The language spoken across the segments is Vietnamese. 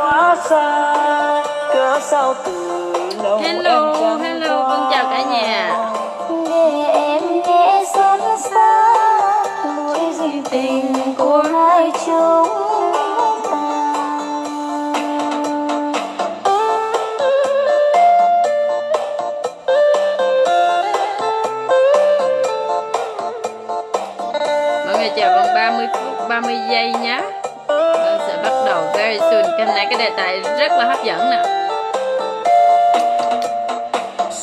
quá xa cớ sao từ dẫn nè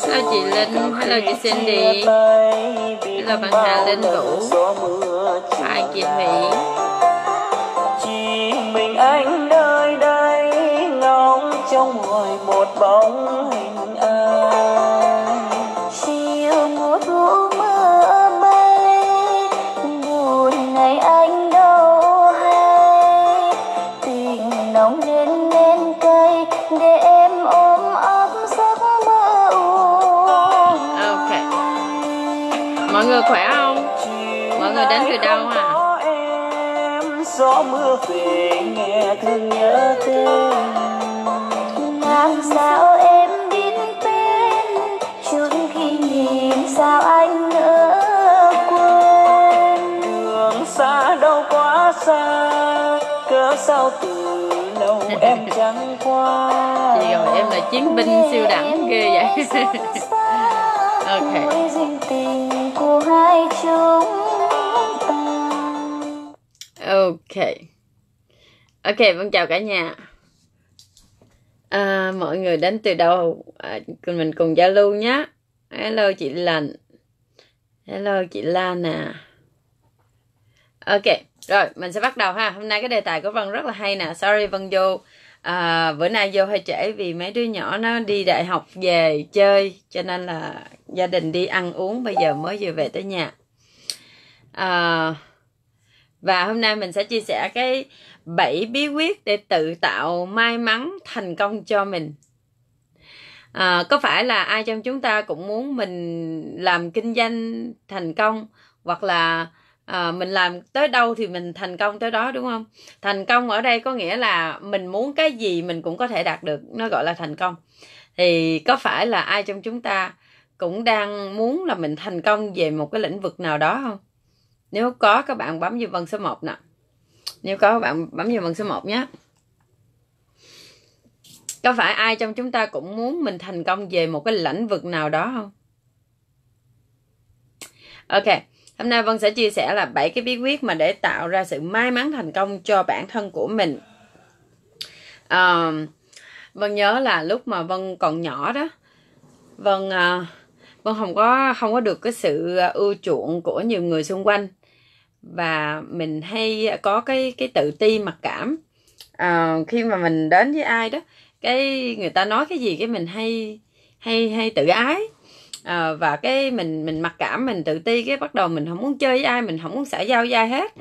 Hello chị Linh, hello chị Cindy Hello bạn Hà Linh Vũ Hai chị Mỹ Chỉ mình anh nơi đây ngóng trong người một bóng em chẳng qua chị rồi em là chiến binh siêu đẳng ghê vậy ok ok ok vâng chào cả nhà à, mọi người đến từ đâu à, mình cùng giao lưu nhé hello chị lành hello chị lan nè à ok rồi mình sẽ bắt đầu ha hôm nay cái đề tài của vân rất là hay nè sorry vân vô à, bữa nay vô hơi trễ vì mấy đứa nhỏ nó đi đại học về chơi cho nên là gia đình đi ăn uống bây giờ mới vừa về tới nhà à, và hôm nay mình sẽ chia sẻ cái bảy bí quyết để tự tạo may mắn thành công cho mình à, có phải là ai trong chúng ta cũng muốn mình làm kinh doanh thành công hoặc là à, mình làm tới đâu thì mình thành công tới đó đúng không thành công ở đây có nghĩa là mình muốn cái gì mình cũng có thể đạt được nó gọi là thành công thì có phải là ai trong chúng ta cũng đang muốn là mình thành công về một cái lĩnh vực nào đó không nếu có các bạn bấm dùm vân số 1 nè nếu có các bạn bấm dùm vân số 1 nhé có phải ai trong chúng ta cũng muốn mình thành công về một cái lĩnh vực nào đó không ok Hôm nay Vân sẽ chia sẻ là 7 cái bí quyết mà để tạo ra sự may mắn thành công cho bản thân của mình. À, Vân nhớ là lúc mà Vân còn nhỏ đó, Vân à, Vân không có không có được cái sự ưa chuộng của nhiều người xung quanh và mình hay có cái cái tự ti mặc cảm à, khi mà mình đến với ai đó cái người ta nói cái gì cái mình hay hay hay tự ái à, và cái mình mình mặc cảm mình tự ti cái bắt đầu mình không muốn chơi với ai mình không muốn xã giao với ai hết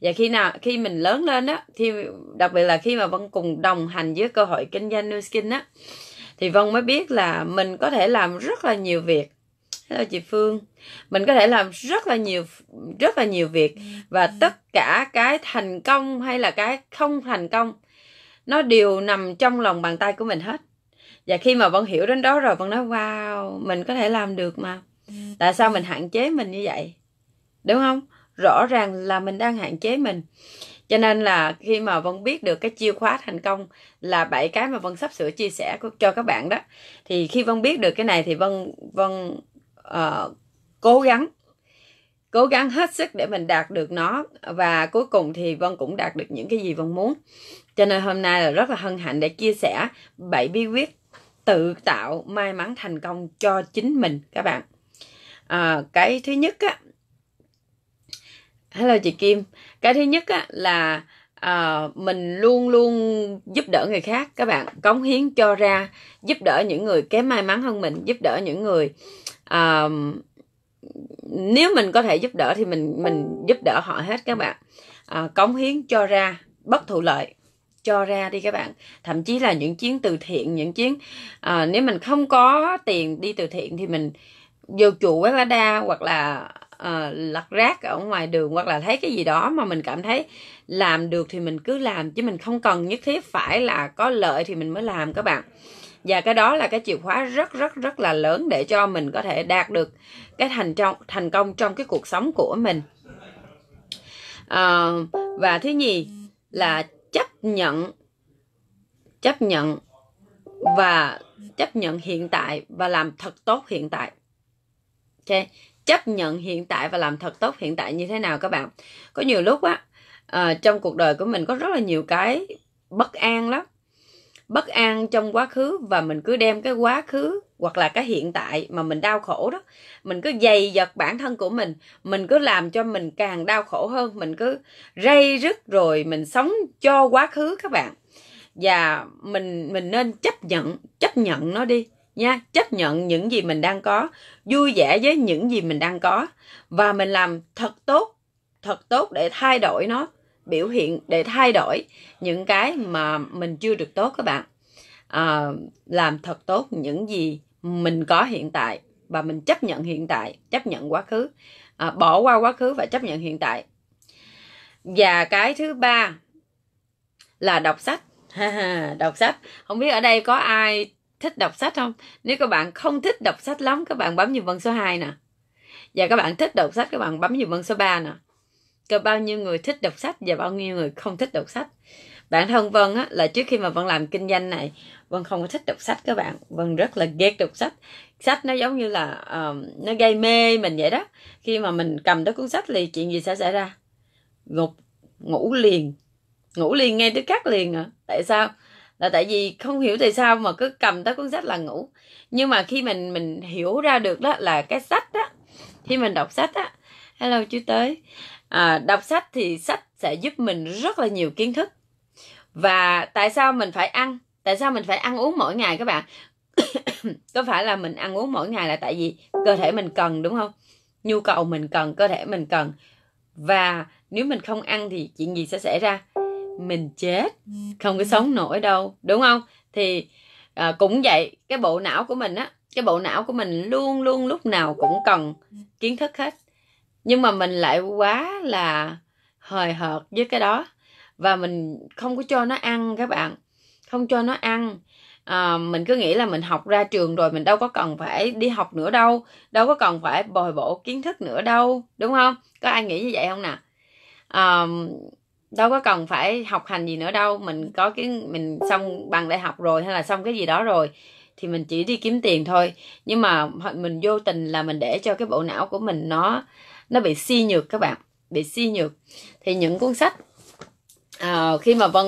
và khi nào khi mình lớn lên đó thì đặc biệt là khi mà vân cùng đồng hành với cơ hội kinh doanh new skin á thì vân mới biết là mình có thể làm rất là nhiều việc hello chị phương mình có thể làm rất là nhiều rất là nhiều việc và ừ. tất cả cái thành công hay là cái không thành công nó đều nằm trong lòng bàn tay của mình hết và khi mà vân hiểu đến đó rồi vân nói wow mình có thể làm được mà ừ. tại sao mình hạn chế mình như vậy đúng không rõ ràng là mình đang hạn chế mình cho nên là khi mà vân biết được cái chìa khóa thành công là bảy cái mà vân sắp sửa chia sẻ cho các bạn đó thì khi vân biết được cái này thì vân vân uh, cố gắng cố gắng hết sức để mình đạt được nó và cuối cùng thì vân cũng đạt được những cái gì vân muốn cho nên hôm nay là rất là hân hạnh để chia sẻ bảy bí quyết tự tạo may mắn thành công cho chính mình các bạn à, cái thứ nhất á hello chị kim cái thứ nhất á là à, mình luôn luôn giúp đỡ người khác các bạn cống hiến cho ra giúp đỡ những người kém may mắn hơn mình giúp đỡ những người à, nếu mình có thể giúp đỡ thì mình mình giúp đỡ họ hết các bạn à, cống hiến cho ra bất thụ lợi cho ra đi các bạn thậm chí là những chuyến từ thiện những chuyến à, nếu mình không có tiền đi từ thiện thì mình vô chùa quét lá đa hoặc là à, lặt rác ở ngoài đường hoặc là thấy cái gì đó mà mình cảm thấy làm được thì mình cứ làm chứ mình không cần nhất thiết phải là có lợi thì mình mới làm các bạn và cái đó là cái chìa khóa rất rất rất là lớn để cho mình có thể đạt được cái thành trong thành công trong cái cuộc sống của mình à, và thứ nhì là nhận chấp nhận và chấp nhận hiện tại và làm thật tốt hiện tại ok chấp nhận hiện tại và làm thật tốt hiện tại như thế nào các bạn có nhiều lúc á à, trong cuộc đời của mình có rất là nhiều cái bất an lắm bất an trong quá khứ và mình cứ đem cái quá khứ hoặc là cái hiện tại mà mình đau khổ đó mình cứ dày dật bản thân của mình mình cứ làm cho mình càng đau khổ hơn mình cứ rây rứt rồi mình sống cho quá khứ các bạn và mình mình nên chấp nhận chấp nhận nó đi nha chấp nhận những gì mình đang có vui vẻ với những gì mình đang có và mình làm thật tốt thật tốt để thay đổi nó biểu hiện để thay đổi những cái mà mình chưa được tốt các bạn à, làm thật tốt những gì mình có hiện tại và mình chấp nhận hiện tại chấp nhận quá khứ à, bỏ qua quá khứ và chấp nhận hiện tại và cái thứ ba là đọc sách đọc sách không biết ở đây có ai thích đọc sách không nếu các bạn không thích đọc sách lắm các bạn bấm dùm vân số 2 nè và các bạn thích đọc sách các bạn bấm dùm vân số 3 nè có bao nhiêu người thích đọc sách và bao nhiêu người không thích đọc sách bản thân vân á, là trước khi mà vân làm kinh doanh này vân không có thích đọc sách các bạn vân rất là ghét đọc sách sách nó giống như là uh, nó gây mê mình vậy đó khi mà mình cầm tới cuốn sách thì chuyện gì sẽ xảy ra ngục ngủ liền ngủ liền ngay tức khắc liền à tại sao là tại vì không hiểu tại sao mà cứ cầm tới cuốn sách là ngủ nhưng mà khi mình mình hiểu ra được đó là cái sách đó khi mình đọc sách á hello chú tới à, đọc sách thì sách sẽ giúp mình rất là nhiều kiến thức và tại sao mình phải ăn tại sao mình phải ăn uống mỗi ngày các bạn có phải là mình ăn uống mỗi ngày là tại vì cơ thể mình cần đúng không nhu cầu mình cần cơ thể mình cần và nếu mình không ăn thì chuyện gì sẽ xảy ra mình chết không có sống nổi đâu đúng không thì à, cũng vậy cái bộ não của mình á cái bộ não của mình luôn luôn lúc nào cũng cần kiến thức hết nhưng mà mình lại quá là hời hợt với cái đó và mình không có cho nó ăn các bạn không cho nó ăn à, mình cứ nghĩ là mình học ra trường rồi mình đâu có cần phải đi học nữa đâu đâu có cần phải bồi bổ kiến thức nữa đâu đúng không có ai nghĩ như vậy không nè à, đâu có cần phải học hành gì nữa đâu mình có cái mình xong bằng đại học rồi hay là xong cái gì đó rồi thì mình chỉ đi kiếm tiền thôi nhưng mà mình vô tình là mình để cho cái bộ não của mình nó nó bị suy si nhược các bạn bị suy si nhược thì những cuốn sách à, khi mà vân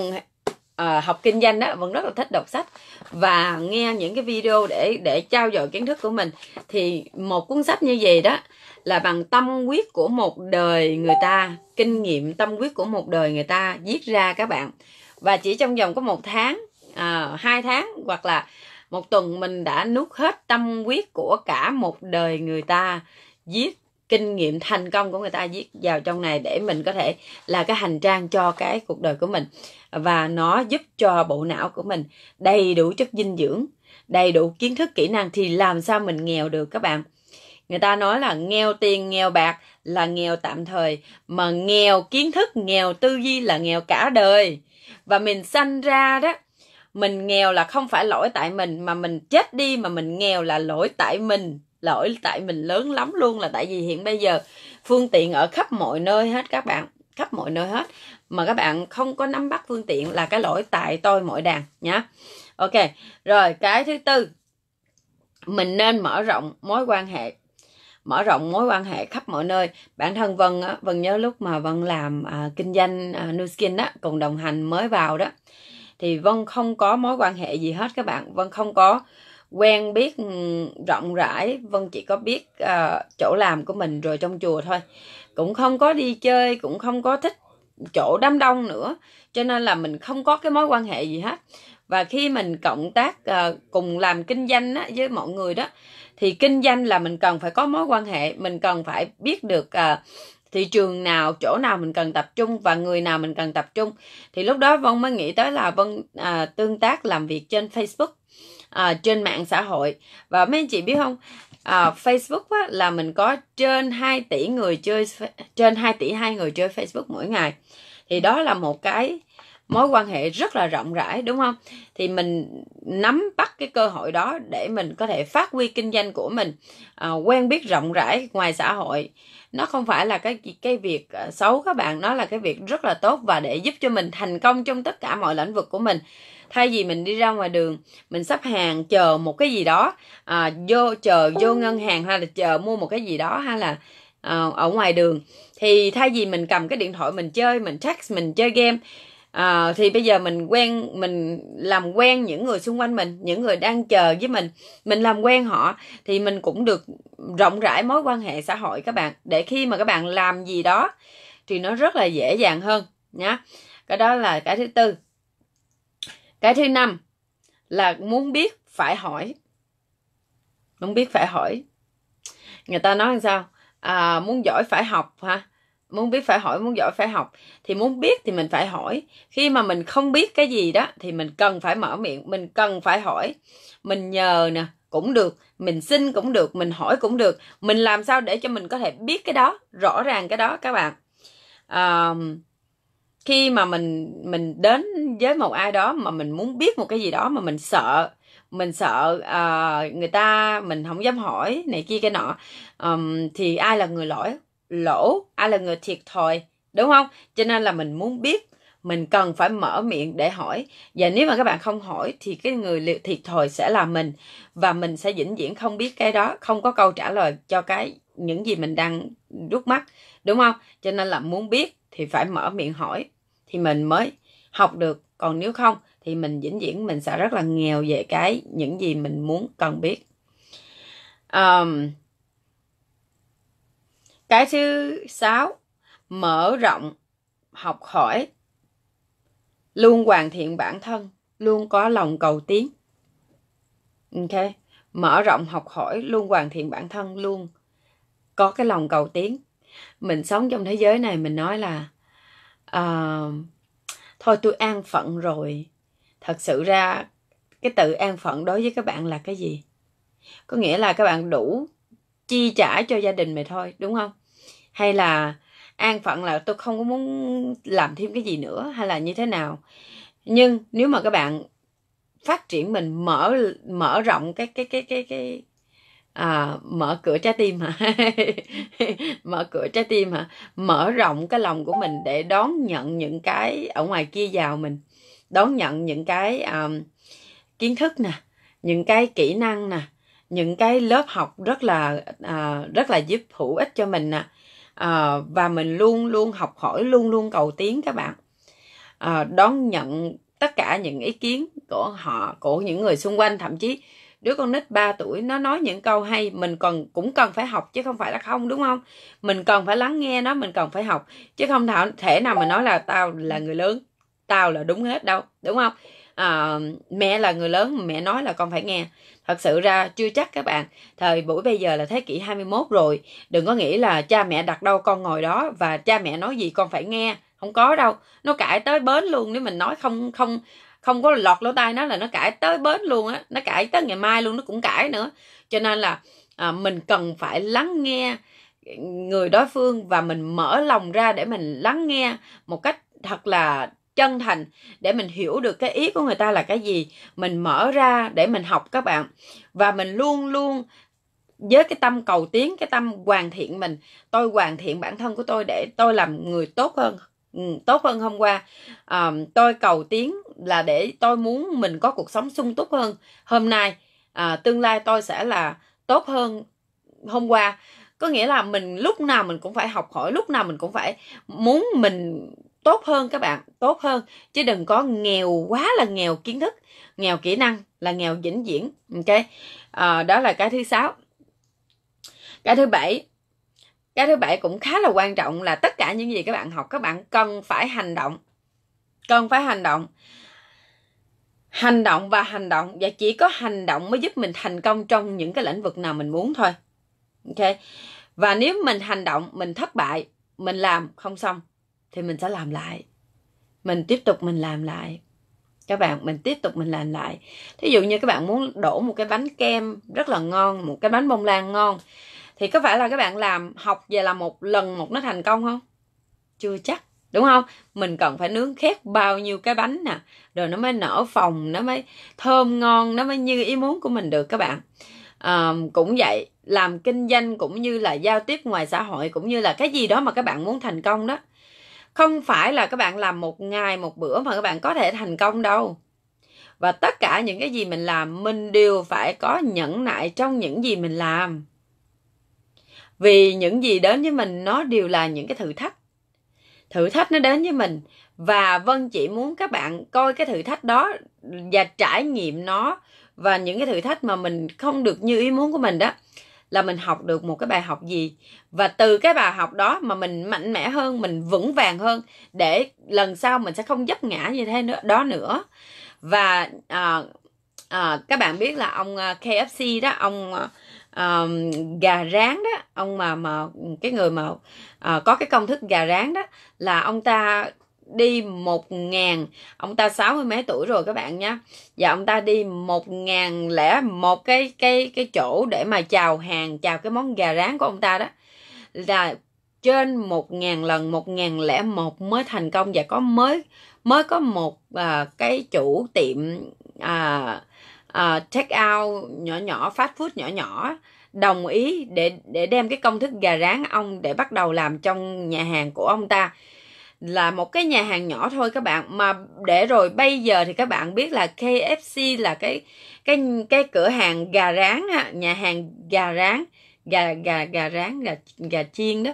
à, học kinh doanh đó vân rất là thích đọc sách và nghe những cái video để để trao dồi kiến thức của mình thì một cuốn sách như vậy đó là bằng tâm huyết của một đời người ta kinh nghiệm tâm huyết của một đời người ta viết ra các bạn và chỉ trong vòng có một tháng à, hai tháng hoặc là một tuần mình đã nuốt hết tâm huyết của cả một đời người ta viết kinh nghiệm thành công của người ta viết vào trong này để mình có thể là cái hành trang cho cái cuộc đời của mình và nó giúp cho bộ não của mình đầy đủ chất dinh dưỡng đầy đủ kiến thức kỹ năng thì làm sao mình nghèo được các bạn người ta nói là nghèo tiền nghèo bạc là nghèo tạm thời mà nghèo kiến thức nghèo tư duy là nghèo cả đời và mình sanh ra đó mình nghèo là không phải lỗi tại mình mà mình chết đi mà mình nghèo là lỗi tại mình lỗi tại mình lớn lắm luôn là tại vì hiện bây giờ phương tiện ở khắp mọi nơi hết các bạn khắp mọi nơi hết mà các bạn không có nắm bắt phương tiện là cái lỗi tại tôi mỗi đàn nhá ok rồi cái thứ tư mình nên mở rộng mối quan hệ mở rộng mối quan hệ khắp mọi nơi bản thân vân á, vân nhớ lúc mà vân làm à, kinh doanh à, new skin á cùng đồng hành mới vào đó thì vân không có mối quan hệ gì hết các bạn vân không có quen biết ừ, rộng rãi vân chỉ có biết uh, chỗ làm của mình rồi trong chùa thôi cũng không có đi chơi cũng không có thích chỗ đám đông nữa cho nên là mình không có cái mối quan hệ gì hết và khi mình cộng tác uh, cùng làm kinh doanh á, với mọi người đó thì kinh doanh là mình cần phải có mối quan hệ mình cần phải biết được uh, thị trường nào chỗ nào mình cần tập trung và người nào mình cần tập trung thì lúc đó vân mới nghĩ tới là vân à, tương tác làm việc trên facebook à, trên mạng xã hội và mấy anh chị biết không à, Facebook á, là mình có trên 2 tỷ người chơi trên 2 tỷ hai người chơi Facebook mỗi ngày thì đó là một cái mối quan hệ rất là rộng rãi đúng không thì mình nắm bắt cái cơ hội đó để mình có thể phát huy kinh doanh của mình à, quen biết rộng rãi ngoài xã hội nó không phải là cái cái việc à, xấu các bạn nó là cái việc rất là tốt và để giúp cho mình thành công trong tất cả mọi lĩnh vực của mình thay vì mình đi ra ngoài đường mình sắp hàng chờ một cái gì đó à, vô chờ vô ngân hàng hay là chờ mua một cái gì đó hay là à, ở ngoài đường thì thay vì mình cầm cái điện thoại mình chơi mình text mình chơi game à, thì bây giờ mình quen mình làm quen những người xung quanh mình những người đang chờ với mình mình làm quen họ thì mình cũng được rộng rãi mối quan hệ xã hội các bạn để khi mà các bạn làm gì đó thì nó rất là dễ dàng hơn nhá cái đó là cái thứ tư cái thứ năm là muốn biết phải hỏi muốn biết phải hỏi người ta nói làm sao à, muốn giỏi phải học ha muốn biết phải hỏi muốn giỏi phải học thì muốn biết thì mình phải hỏi khi mà mình không biết cái gì đó thì mình cần phải mở miệng mình cần phải hỏi mình nhờ nè cũng được mình xin cũng được mình hỏi cũng được mình làm sao để cho mình có thể biết cái đó rõ ràng cái đó các bạn à, khi mà mình mình đến với một ai đó mà mình muốn biết một cái gì đó mà mình sợ mình sợ uh, người ta mình không dám hỏi này kia cái nọ um, thì ai là người lỗi lỗ, ai là người thiệt thòi, đúng không? Cho nên là mình muốn biết mình cần phải mở miệng để hỏi và nếu mà các bạn không hỏi thì cái người liệu thiệt thòi sẽ là mình và mình sẽ vĩnh viễn không biết cái đó không có câu trả lời cho cái những gì mình đang rút mắt đúng không cho nên là muốn biết thì phải mở miệng hỏi thì mình mới học được còn nếu không thì mình vĩnh viễn mình sẽ rất là nghèo về cái những gì mình muốn cần biết um, cái thứ sáu mở rộng học hỏi luôn hoàn thiện bản thân luôn có lòng cầu tiến ok mở rộng học hỏi luôn hoàn thiện bản thân luôn có cái lòng cầu tiến mình sống trong thế giới này mình nói là uh, thôi tôi an phận rồi thật sự ra cái tự an phận đối với các bạn là cái gì có nghĩa là các bạn đủ chi trả cho gia đình mày thôi đúng không hay là an phận là tôi không có muốn làm thêm cái gì nữa hay là như thế nào nhưng nếu mà các bạn phát triển mình mở mở rộng cái cái cái cái cái à, mở cửa trái tim hả mở cửa trái tim hả mở rộng cái lòng của mình để đón nhận những cái ở ngoài kia vào mình đón nhận những cái um, kiến thức nè những cái kỹ năng nè những cái lớp học rất là uh, rất là giúp hữu ích cho mình nè à, và mình luôn luôn học hỏi luôn luôn cầu tiến các bạn à, đón nhận tất cả những ý kiến của họ của những người xung quanh thậm chí đứa con nít 3 tuổi nó nói những câu hay mình còn cũng cần phải học chứ không phải là không đúng không mình cần phải lắng nghe nó mình cần phải học chứ không thể nào mình nói là tao là người lớn tao là đúng hết đâu đúng không à, mẹ là người lớn mẹ nói là con phải nghe thật sự ra chưa chắc các bạn thời buổi bây giờ là thế kỷ 21 rồi đừng có nghĩ là cha mẹ đặt đâu con ngồi đó và cha mẹ nói gì con phải nghe không có đâu nó cãi tới bến luôn nếu mình nói không không không có lọt lỗ tai nó là nó cãi tới bến luôn á nó cãi tới ngày mai luôn nó cũng cãi nữa cho nên là à, mình cần phải lắng nghe người đối phương và mình mở lòng ra để mình lắng nghe một cách thật là chân thành để mình hiểu được cái ý của người ta là cái gì mình mở ra để mình học các bạn và mình luôn luôn với cái tâm cầu tiến cái tâm hoàn thiện mình tôi hoàn thiện bản thân của tôi để tôi làm người tốt hơn ừ, tốt hơn hôm qua à, tôi cầu tiến là để tôi muốn mình có cuộc sống sung túc hơn hôm nay à, tương lai tôi sẽ là tốt hơn hôm qua có nghĩa là mình lúc nào mình cũng phải học hỏi lúc nào mình cũng phải muốn mình tốt hơn các bạn tốt hơn chứ đừng có nghèo quá là nghèo kiến thức nghèo kỹ năng là nghèo vĩnh viễn ok à, đó là cái thứ sáu cái thứ bảy cái thứ bảy cũng khá là quan trọng là tất cả những gì các bạn học các bạn cần phải hành động cần phải hành động hành động và hành động và chỉ có hành động mới giúp mình thành công trong những cái lĩnh vực nào mình muốn thôi ok và nếu mình hành động mình thất bại mình làm không xong thì mình sẽ làm lại mình tiếp tục mình làm lại các bạn mình tiếp tục mình làm lại thí dụ như các bạn muốn đổ một cái bánh kem rất là ngon một cái bánh bông lan ngon thì có phải là các bạn làm học về là một lần một nó thành công không chưa chắc đúng không mình cần phải nướng khét bao nhiêu cái bánh nè rồi nó mới nở phòng nó mới thơm ngon nó mới như ý muốn của mình được các bạn à, cũng vậy làm kinh doanh cũng như là giao tiếp ngoài xã hội cũng như là cái gì đó mà các bạn muốn thành công đó không phải là các bạn làm một ngày một bữa mà các bạn có thể thành công đâu và tất cả những cái gì mình làm mình đều phải có nhẫn nại trong những gì mình làm vì những gì đến với mình nó đều là những cái thử thách thử thách nó đến với mình và vân chỉ muốn các bạn coi cái thử thách đó và trải nghiệm nó và những cái thử thách mà mình không được như ý muốn của mình đó là mình học được một cái bài học gì và từ cái bài học đó mà mình mạnh mẽ hơn mình vững vàng hơn để lần sau mình sẽ không dấp ngã như thế nữa đó nữa và à, à, các bạn biết là ông à, KFC đó ông à, gà rán đó ông mà mà cái người mà à, có cái công thức gà rán đó là ông ta đi một ngàn ông ta sáu mươi mấy tuổi rồi các bạn nhé và dạ, ông ta đi một ngàn lẻ một cái cái cái chỗ để mà chào hàng chào cái món gà rán của ông ta đó là trên một ngàn lần một ngàn lẻ một mới thành công và có mới mới có một à, cái chủ tiệm à, à, check out nhỏ nhỏ fast food nhỏ nhỏ đồng ý để để đem cái công thức gà rán ông để bắt đầu làm trong nhà hàng của ông ta là một cái nhà hàng nhỏ thôi các bạn mà để rồi bây giờ thì các bạn biết là KFC là cái cái cái cửa hàng gà rán ha, nhà hàng gà rán gà gà gà rán gà gà chiên đó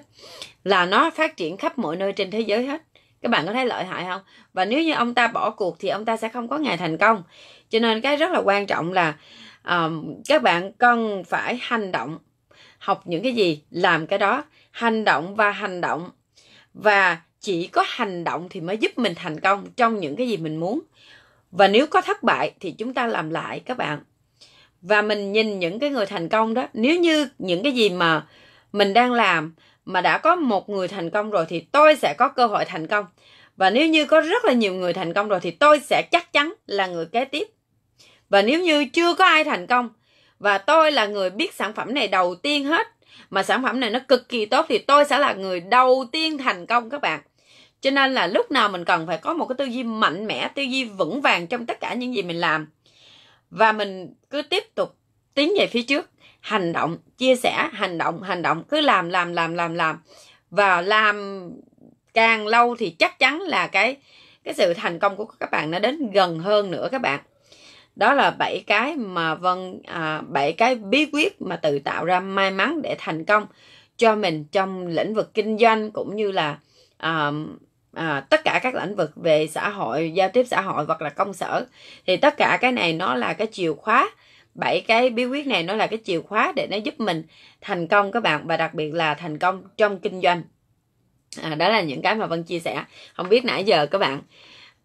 là nó phát triển khắp mọi nơi trên thế giới hết các bạn có thấy lợi hại không và nếu như ông ta bỏ cuộc thì ông ta sẽ không có ngày thành công cho nên cái rất là quan trọng là um, các bạn cần phải hành động học những cái gì làm cái đó hành động và hành động và chỉ có hành động thì mới giúp mình thành công trong những cái gì mình muốn và nếu có thất bại thì chúng ta làm lại các bạn và mình nhìn những cái người thành công đó nếu như những cái gì mà mình đang làm mà đã có một người thành công rồi thì tôi sẽ có cơ hội thành công và nếu như có rất là nhiều người thành công rồi thì tôi sẽ chắc chắn là người kế tiếp và nếu như chưa có ai thành công và tôi là người biết sản phẩm này đầu tiên hết mà sản phẩm này nó cực kỳ tốt thì tôi sẽ là người đầu tiên thành công các bạn cho nên là lúc nào mình cần phải có một cái tư duy mạnh mẽ tư duy vững vàng trong tất cả những gì mình làm và mình cứ tiếp tục tiến về phía trước hành động chia sẻ hành động hành động cứ làm làm làm làm làm và làm càng lâu thì chắc chắn là cái cái sự thành công của các bạn nó đến gần hơn nữa các bạn đó là bảy cái mà vân à, bảy à, cái bí quyết mà tự tạo ra may mắn để thành công cho mình trong lĩnh vực kinh doanh cũng như là um, à, tất cả các lĩnh vực về xã hội giao tiếp xã hội hoặc là công sở thì tất cả cái này nó là cái chìa khóa bảy cái bí quyết này nó là cái chìa khóa để nó giúp mình thành công các bạn và đặc biệt là thành công trong kinh doanh à, đó là những cái mà vân chia sẻ không biết nãy giờ các bạn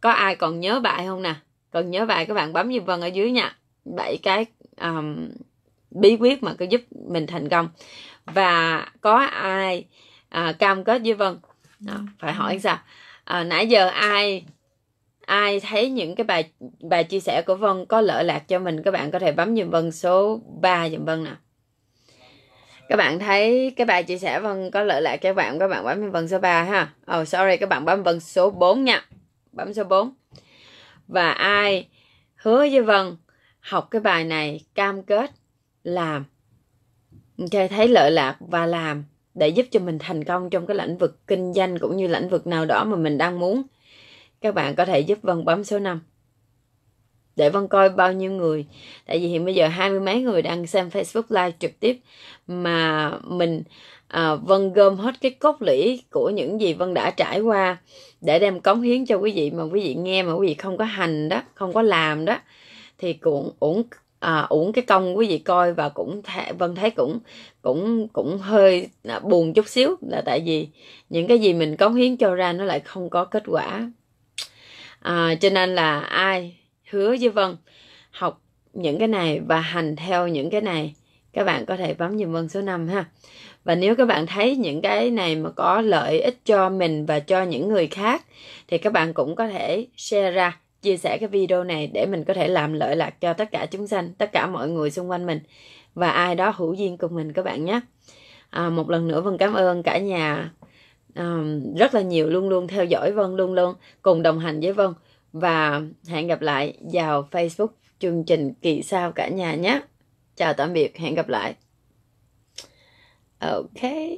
có ai còn nhớ bài không nè còn nhớ bài các bạn bấm như vân ở dưới nha bảy cái um, bí quyết mà có giúp mình thành công và có ai à, cam kết với vân đó, phải hỏi sao à, nãy giờ ai ai thấy những cái bài bài chia sẻ của Vân có lợi lạc cho mình các bạn có thể bấm dùm Vân số 3 dùm Vân nào các bạn thấy cái bài chia sẻ Vân có lợi lạc cho các bạn các bạn bấm dùm Vân số 3 ha oh sorry các bạn bấm Vân số 4 nha bấm số 4 và ai hứa với Vân học cái bài này cam kết làm ok thấy lợi lạc và làm để giúp cho mình thành công trong cái lĩnh vực kinh doanh cũng như lĩnh vực nào đó mà mình đang muốn. Các bạn có thể giúp Vân bấm số 5. Để Vân coi bao nhiêu người, tại vì hiện bây giờ hai mươi mấy người đang xem Facebook Live trực tiếp mà mình à, Vân gom hết cái cốt lũy của những gì Vân đã trải qua để đem cống hiến cho quý vị mà quý vị nghe mà quý vị không có hành đó, không có làm đó thì cũng cũng à, uổng cái công quý vị coi và cũng th- vân thấy cũng cũng cũng hơi à, buồn chút xíu là tại vì những cái gì mình cống hiến cho ra nó lại không có kết quả à, cho nên là ai hứa với vân học những cái này và hành theo những cái này các bạn có thể bấm dùm vân số 5 ha và nếu các bạn thấy những cái này mà có lợi ích cho mình và cho những người khác thì các bạn cũng có thể share ra chia sẻ cái video này để mình có thể làm lợi lạc cho tất cả chúng sanh, tất cả mọi người xung quanh mình và ai đó hữu duyên cùng mình các bạn nhé. À, một lần nữa Vân cảm ơn cả nhà à, rất là nhiều luôn luôn theo dõi Vân, luôn luôn cùng đồng hành với Vân và hẹn gặp lại vào Facebook chương trình kỳ sau cả nhà nhé. Chào tạm biệt, hẹn gặp lại. Okay.